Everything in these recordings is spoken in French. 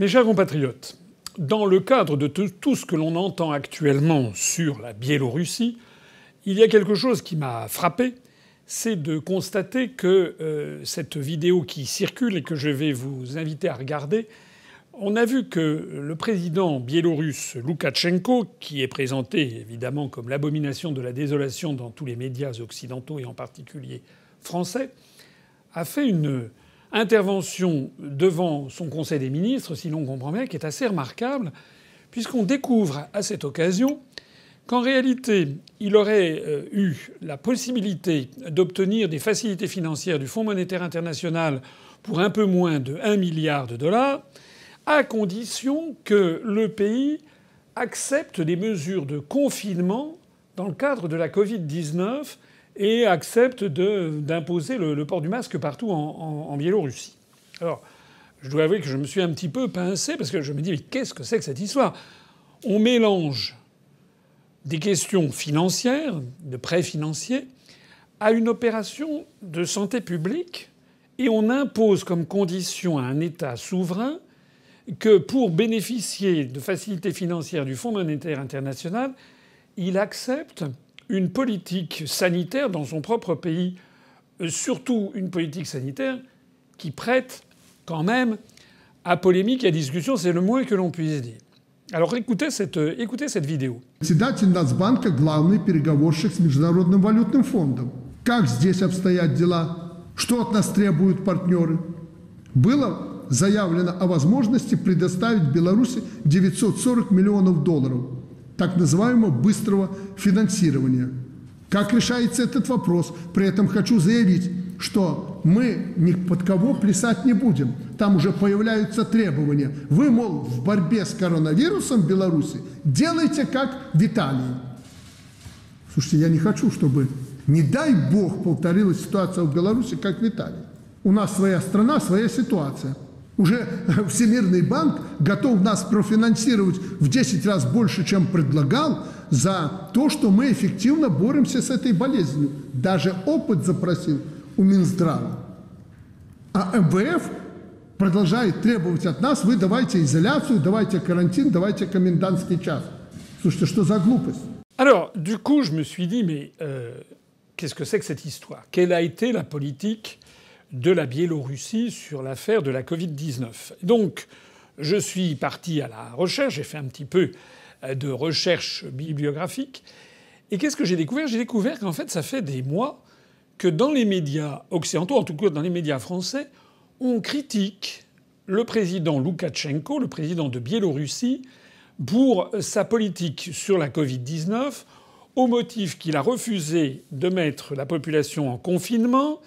Mes chers compatriotes, dans le cadre de tout ce que l'on entend actuellement sur la Biélorussie, il y a quelque chose qui m'a frappé, c'est de constater que euh, cette vidéo qui circule et que je vais vous inviter à regarder, on a vu que le président biélorusse Loukachenko, qui est présenté évidemment comme l'abomination de la désolation dans tous les médias occidentaux et en particulier français, a fait une intervention devant son Conseil des ministres, si l'on comprend bien, qui est assez remarquable, puisqu'on découvre à cette occasion qu'en réalité, il aurait euh, eu la possibilité d'obtenir des facilités financières du Fonds monétaire international pour un peu moins de 1 milliard de dollars, à condition que le pays accepte des mesures de confinement dans le cadre de la Covid-19 et accepte d'imposer le, port du masque partout en, en, Biélorussie. Alors, je dois avouer que je me suis un petit peu pincé parce que je me dis mais qu'est-ce que c'est que cette histoire On mélange des questions financières, de prêts financiers, à une opération de santé publique et on impose comme condition à un État souverain que pour bénéficier de facilités financières du Fonds monétaire international, il accepte une politique sanitaire dans son propre pays, surtout une politique sanitaire qui prête quand même à polémique et à discussion, c'est le moins que l'on puisse dire. Alors écoutez cette, écoutez cette vidéo. Председатель Нацбанка – главный переговорщик с Международным валютным фондом. Как здесь обстоят дела? Что от нас требуют партнеры? Было заявлено о возможности предоставить Беларуси 940 миллионов долларов – так называемого быстрого финансирования. Как решается этот вопрос? При этом хочу заявить, что мы ни под кого плясать не будем. Там уже появляются требования. Вы, мол, в борьбе с коронавирусом в Беларуси делайте как в Италии. Слушайте, я не хочу, чтобы, не дай бог, повторилась ситуация в Беларуси, как в Италии. У нас своя страна, своя ситуация – уже Всемирный банк готов нас профинансировать в 10 раз больше, чем предлагал, за то, что мы эффективно боремся с этой болезнью. Даже опыт запросил у Минздрава. А МВФ продолжает требовать от нас, вы давайте изоляцию, давайте карантин, давайте комендантский час. Слушайте, что за глупость? Alors, du coup, je me suis dit, mais euh, qu'est-ce que c'est que cette histoire Quelle a été la politique de la Biélorussie sur l'affaire de la Covid-19. Donc je suis parti à la recherche, j'ai fait un petit peu euh, de recherche bibliographique. Et qu'est-ce que j'ai découvert J'ai découvert qu'en fait, ça fait des mois que dans les médias occidentaux, en tout cas dans les médias français, on critique le président Loukachenko, le président de Biélorussie, pour sa politique sur la Covid-19, au motif qu'il a refusé de mettre la population en confinement,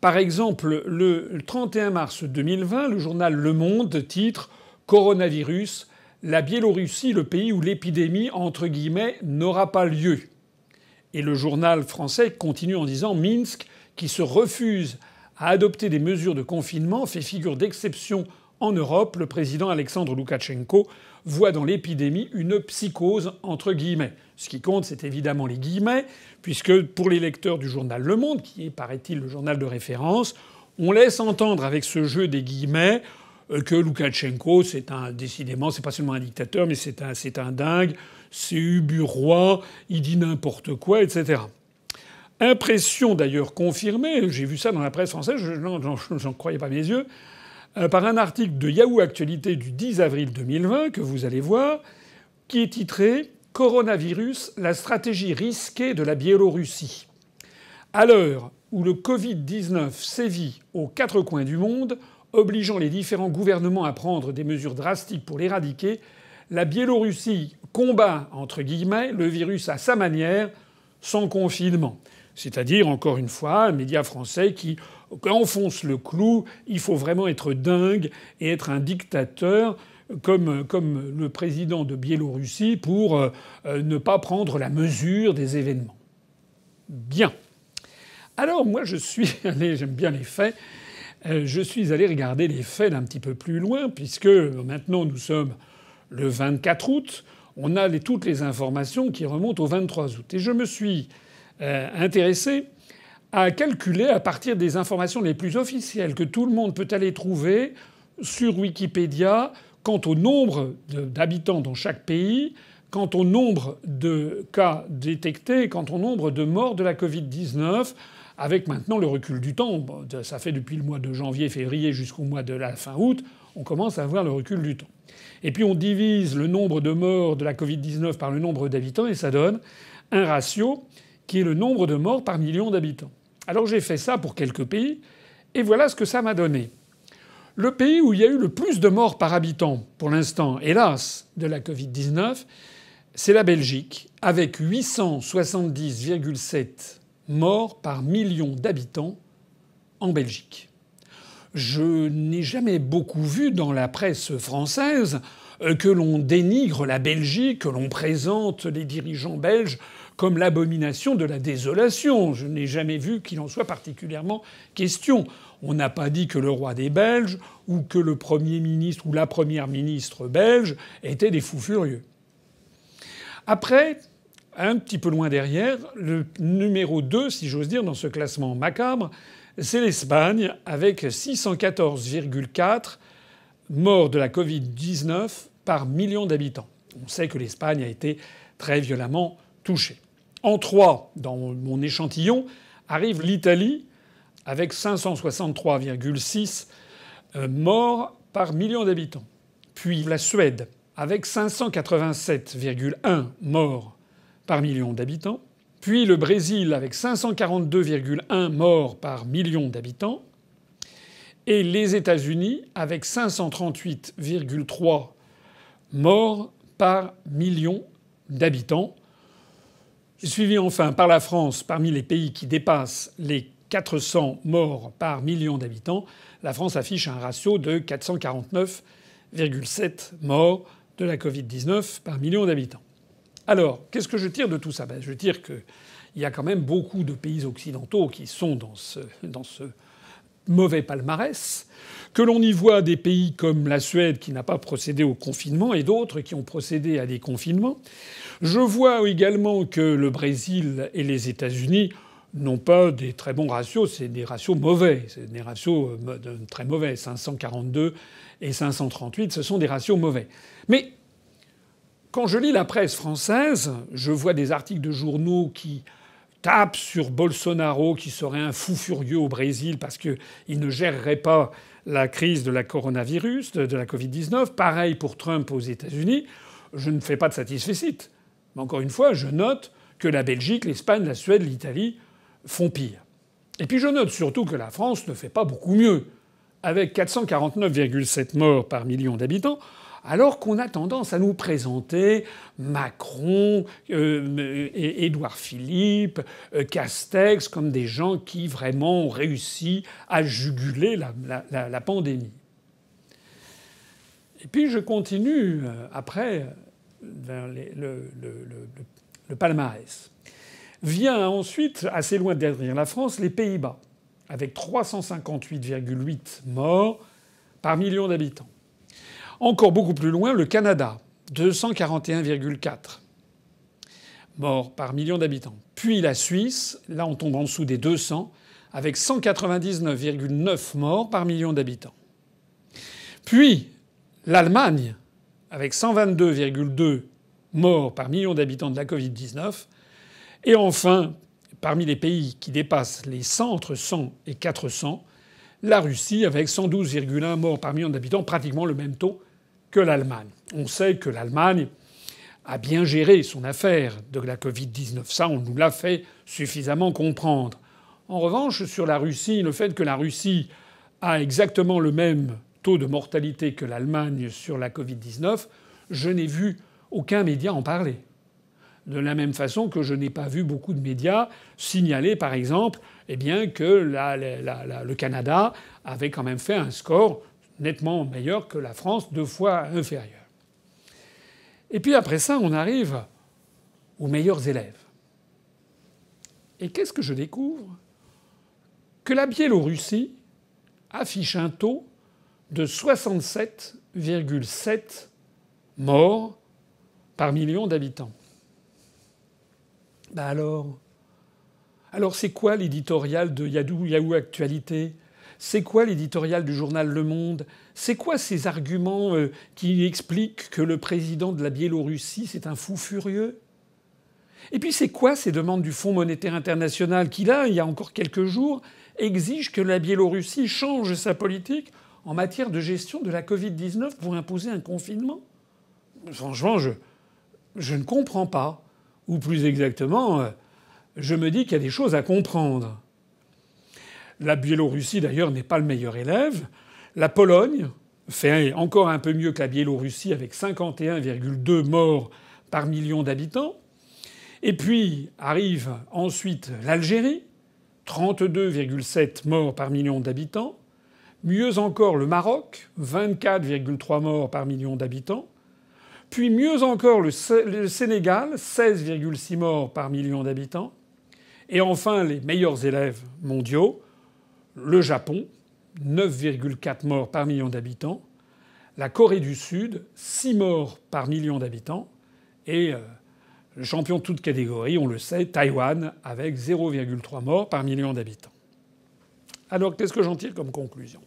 par exemple, le 31 mars 2020, le journal Le Monde titre Coronavirus, la Biélorussie, le pays où l'épidémie, entre guillemets, n'aura pas lieu. Et le journal français continue en disant Minsk, qui se refuse à adopter des mesures de confinement, fait figure d'exception en Europe. Le président Alexandre Loukachenko voit dans l'épidémie une psychose, entre guillemets. Ce qui compte, c'est évidemment les guillemets, puisque pour les lecteurs du journal Le Monde, qui est, paraît-il, le journal de référence, on laisse entendre avec ce jeu des guillemets euh, que Loukachenko, c'est un, décidément, c'est pas seulement un dictateur, mais c'est un, un dingue, c'est roi, il dit n'importe quoi, etc. Impression d'ailleurs confirmée, j'ai vu ça dans la presse française, j'en croyais pas mes yeux, euh, par un article de Yahoo Actualité du 10 avril 2020 que vous allez voir, qui est titré Coronavirus, la stratégie risquée de la Biélorussie. À l'heure où le Covid-19 sévit aux quatre coins du monde, obligeant les différents gouvernements à prendre des mesures drastiques pour l'éradiquer, la Biélorussie combat, entre guillemets, le virus à sa manière, sans confinement. C'est-à-dire, encore une fois, un média français qui enfonce le clou, il faut vraiment être dingue et être un dictateur comme, le président de Biélorussie pour euh, euh, ne pas prendre la mesure des événements. Bien. Alors moi je suis allé, j'aime bien les faits, euh, je suis allé regarder les faits d'un petit peu plus loin, puisque maintenant nous sommes le 24 août, on a toutes les informations qui remontent au 23 août. Et je me suis intéressé à calculer à partir des informations les plus officielles que tout le monde peut aller trouver sur Wikipédia, quant au nombre d'habitants dans chaque pays, quant au nombre de cas détectés, quant au nombre de morts de la Covid-19, avec maintenant le recul du temps. Ça fait depuis le mois de janvier, février jusqu'au mois de la fin août, on commence à avoir le recul du temps. Et puis on divise le nombre de morts de la Covid-19 par le nombre d'habitants et ça donne un ratio qui est le nombre de morts par million d'habitants. Alors j'ai fait ça pour quelques pays et voilà ce que ça m'a donné. Le pays où il y a eu le plus de morts par habitant, pour l'instant, hélas, de la Covid-19, c'est la Belgique, avec 870,7 morts par million d'habitants en Belgique. Je n'ai jamais beaucoup vu dans la presse française euh, que l'on dénigre la Belgique, que l'on présente les dirigeants belges comme l'abomination de la désolation. Je n'ai jamais vu qu'il en soit particulièrement question. On n'a pas dit que le roi des Belges ou que le Premier ministre ou la Première ministre belge étaient des fous furieux. Après, un petit peu loin derrière, le numéro 2, si j'ose dire, dans ce classement macabre, c'est l'Espagne avec 614,4 morts de la Covid-19 par million d'habitants. On sait que l'Espagne a été très violemment touchée. En trois, dans mon échantillon, arrive l'Italie avec 563,6 euh, morts par million d'habitants. Puis la Suède avec 587,1 morts par million d'habitants. Puis le Brésil avec 542,1 morts par million d'habitants. Et les États-Unis avec 538,3 morts par million d'habitants suivi enfin par la France, parmi les pays qui dépassent les 400 morts par million d'habitants, la France affiche un ratio de 449,7 morts de la Covid-19 par million d'habitants. Alors, qu'est-ce que je tire de tout ça ben, Je tire qu'il y a quand même beaucoup de pays occidentaux qui sont dans ce, dans ce mauvais palmarès, que l'on y voit des pays comme la Suède qui n'a pas procédé au confinement et d'autres qui ont procédé à des confinements. Je vois également que le Brésil et les États-Unis n'ont pas des très bons ratios, c'est des ratios mauvais, c'est des ratios euh, très mauvais, 542 et 538, ce sont des ratios mauvais. Mais quand je lis la presse française, je vois des articles de journaux qui tape sur Bolsonaro qui serait un fou furieux au Brésil parce qu'il ne gérerait pas la crise de la coronavirus, de la Covid-19. Pareil pour Trump aux États-Unis. Je ne fais pas de satisfecit. Mais encore une fois, je note que la Belgique, l'Espagne, la Suède, l'Italie font pire. Et puis je note surtout que la France ne fait pas beaucoup mieux. Avec 449,7 morts par million d'habitants, alors qu'on a tendance à nous présenter Macron, euh, Édouard Philippe, euh, Castex comme des gens qui vraiment ont réussi à juguler la, pandémie. Et puis je continue euh, après le, palmarès. Vient ensuite, assez loin derrière la France, les Pays-Bas, avec 358,8 morts par million d'habitants. Encore beaucoup plus loin, le Canada, 241,4 morts par million d'habitants. Puis la Suisse, là on tombe en dessous des 200, avec 199,9 morts par million d'habitants. Puis l'Allemagne, avec 122,2 morts par million d'habitants de la Covid-19. Et enfin, parmi les pays qui dépassent les 100, entre 100 et 400, la Russie, avec 112,1 morts par million d'habitants, pratiquement le même taux que l'Allemagne. On sait que l'Allemagne a bien géré son affaire de la Covid-19. Ça, on nous l'a fait suffisamment comprendre. En revanche, sur la Russie, le fait que la Russie a exactement le même taux de mortalité que l'Allemagne sur la Covid-19, je n'ai vu aucun média en parler. De la même façon que je n'ai pas vu beaucoup de médias signaler, par exemple, eh bien, que le Canada avait quand même fait un score nettement meilleur que la France, deux fois inférieur. Et puis après ça, on arrive aux meilleurs élèves. Et qu'est-ce que je découvre Que la Biélorussie affiche un taux de 67,7 morts par million d'habitants. Ben alors Alors c'est quoi l'éditorial de Yahoo Actualité c'est quoi l'éditorial du journal Le Monde C'est quoi ces arguments euh, qui expliquent que le président de la Biélorussie, c'est un fou furieux Et puis c'est quoi ces demandes du Fonds monétaire international qui, là, il y a encore quelques jours, exige que la Biélorussie change sa politique en matière de gestion de la Covid-19 pour imposer un confinement Franchement, je ne comprends pas. Ou plus exactement, euh, je me dis qu'il y a des choses à comprendre. La Biélorussie, d'ailleurs, n'est pas le meilleur élève. La Pologne fait encore un peu mieux que la Biélorussie avec 51,2 morts par million d'habitants. Et puis arrive ensuite l'Algérie, 32,7 morts par million d'habitants. Mieux encore le Maroc, 24,3 morts par million d'habitants. Puis mieux encore le Sénégal, 16,6 morts par million d'habitants. Et enfin les meilleurs élèves mondiaux, le Japon, 9,4 morts par million d'habitants, la Corée du Sud, 6 morts par million d'habitants, et euh, le champion de toute catégorie, on le sait, Taïwan, avec 0,3 morts par million d'habitants. Alors qu'est-ce que j'en tire comme conclusion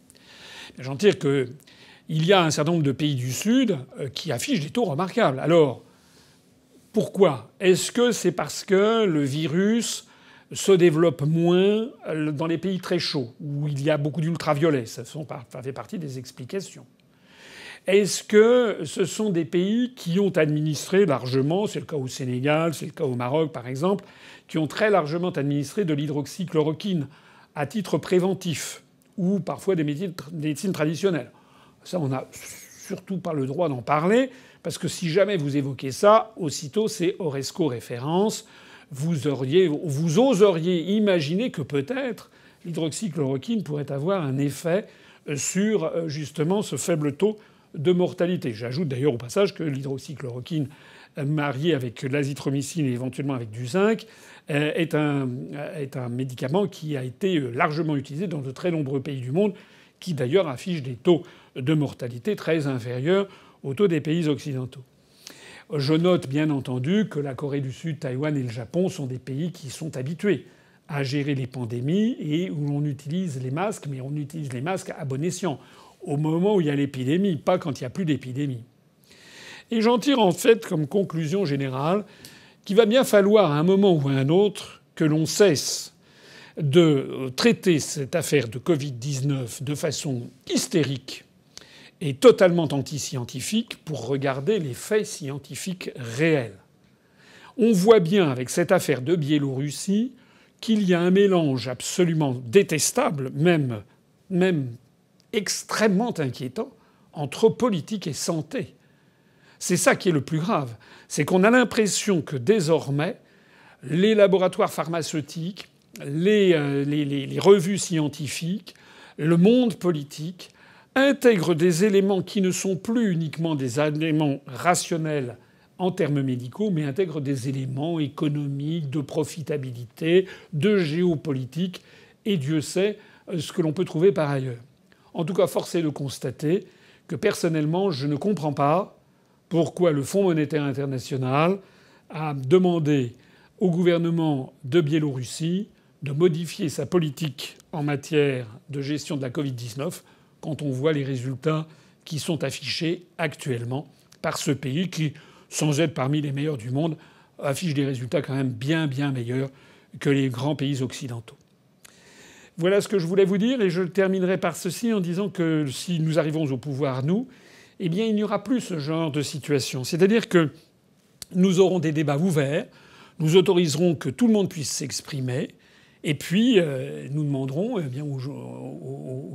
eh J'en tire qu'il y a un certain nombre de pays du Sud euh, qui affichent des taux remarquables. Alors pourquoi Est-ce que c'est parce que le virus se développe moins euh, dans les pays très chauds, où il y a beaucoup d'ultraviolets. Ça, ça fait partie des explications. Est-ce que ce sont des pays qui ont administré largement, c'est le cas au Sénégal, c'est le cas au Maroc par exemple, qui ont très largement administré de l'hydroxychloroquine à titre préventif ou parfois des médecines traditionnelles Ça, on n'a surtout pas le droit d'en parler, parce que si jamais vous évoquez ça, aussitôt c'est Oresco référence vous auriez, vous oseriez imaginer que peut-être l'hydroxychloroquine pourrait avoir un effet euh, sur euh, justement ce faible taux de mortalité. J'ajoute d'ailleurs au passage que l'hydroxychloroquine euh, mariée avec l'azithromycine et éventuellement avec du zinc est un, médicament qui a été largement utilisé dans de très nombreux pays du monde, qui d'ailleurs affiche des taux de mortalité très inférieurs au taux des pays occidentaux. Je note bien entendu que la Corée du Sud, Taïwan et le Japon sont des pays qui sont habitués à gérer les pandémies et où l'on utilise les masques, mais on utilise les masques à bon escient, au moment où il y a l'épidémie, pas quand il n'y a plus d'épidémie. Et j'en tire en fait comme conclusion générale qu'il va bien falloir à un moment ou à un autre que l'on cesse de traiter cette affaire de Covid-19 de façon hystérique est totalement antiscientifique pour regarder les faits scientifiques réels. On voit bien avec cette affaire de Biélorussie qu'il y a un mélange absolument détestable, même, même extrêmement inquiétant, entre politique et santé. C'est ça qui est le plus grave. C'est qu'on a l'impression que désormais, les laboratoires pharmaceutiques, les, euh, les revues scientifiques, le monde politique intègre des éléments qui ne sont plus uniquement des éléments rationnels en termes médicaux, mais intègre des éléments économiques, de profitabilité, de géopolitique, et Dieu sait euh, ce que l'on peut trouver par ailleurs. En tout cas, force est de constater que personnellement, je ne comprends pas pourquoi le Fonds monétaire international a demandé au gouvernement de Biélorussie de modifier sa politique en matière de gestion de la Covid-19 quand on voit les résultats qui sont affichés actuellement par ce pays qui, sans être parmi les meilleurs du monde, affiche des résultats quand même bien, bien meilleurs que les grands pays occidentaux. Voilà ce que je voulais vous dire et je terminerai par ceci en disant que si nous arrivons au pouvoir, nous, eh bien il n'y aura plus ce genre de situation. C'est-à-dire que nous aurons des débats ouverts, nous autoriserons que tout le monde puisse s'exprimer, et puis, euh, nous demanderons, eh bien,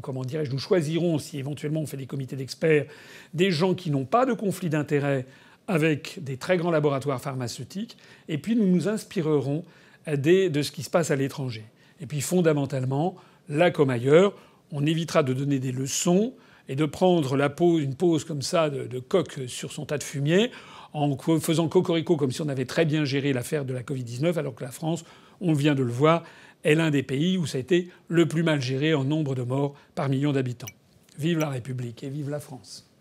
comment dirais-je, nous choisirons, si éventuellement on fait des comités d'experts, des gens qui n'ont pas de conflit d'intérêt avec des très grands laboratoires pharmaceutiques, et puis nous nous inspirerons euh, des, de ce qui se passe à l'étranger. Et puis, fondamentalement, là comme ailleurs, on évitera de donner des leçons et de prendre la une pause comme ça de, de coq sur son tas de fumier en faisant cocorico comme si on avait très bien géré l'affaire de la Covid-19 alors que la France, on vient de le voir, est l'un des pays où ça a été le plus mal géré en nombre de morts par million d'habitants. Vive la République et vive la France.